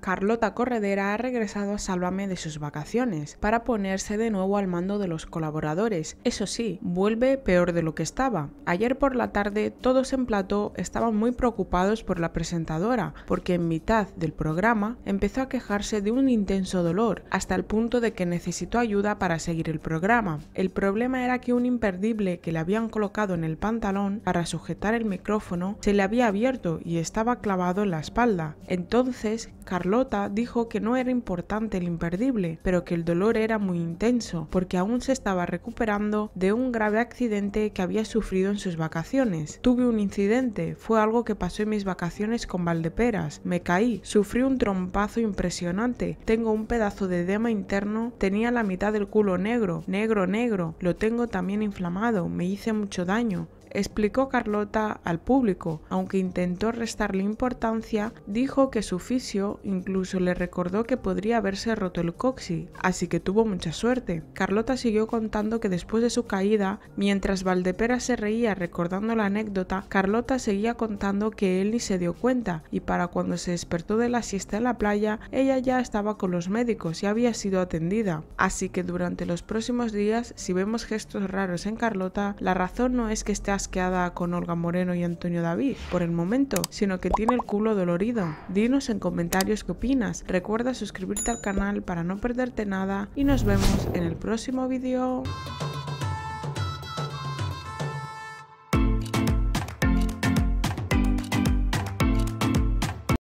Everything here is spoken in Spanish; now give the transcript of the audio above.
Carlota Corredera ha regresado a Sálvame de sus vacaciones para ponerse de nuevo al mando de los colaboradores. Eso sí, vuelve peor de lo que estaba. Ayer por la tarde todos en plató estaban muy preocupados por la presentadora, porque en mitad del programa empezó a quejarse de un intenso dolor, hasta el punto de que necesitó ayuda para seguir el programa. El problema era que un imperdible que le habían colocado en el pantalón para sujetar el micrófono se le había abierto y estaba clavado en la espalda. Entonces, Carlota Lota dijo que no era importante el imperdible, pero que el dolor era muy intenso, porque aún se estaba recuperando de un grave accidente que había sufrido en sus vacaciones. Tuve un incidente, fue algo que pasó en mis vacaciones con Valdeperas, me caí, sufrí un trompazo impresionante, tengo un pedazo de edema interno, tenía la mitad del culo negro, negro, negro, lo tengo también inflamado, me hice mucho daño, explicó Carlota al público, aunque intentó restarle importancia, dijo que su fisio incluso le recordó que podría haberse roto el coxi, así que tuvo mucha suerte. Carlota siguió contando que después de su caída, mientras Valdepera se reía recordando la anécdota, Carlota seguía contando que él ni se dio cuenta y para cuando se despertó de la siesta en la playa, ella ya estaba con los médicos y había sido atendida. Así que durante los próximos días, si vemos gestos raros en Carlota, la razón no es que esté queda con Olga Moreno y Antonio David por el momento, sino que tiene el culo dolorido. Dinos en comentarios qué opinas. Recuerda suscribirte al canal para no perderte nada y nos vemos en el próximo vídeo.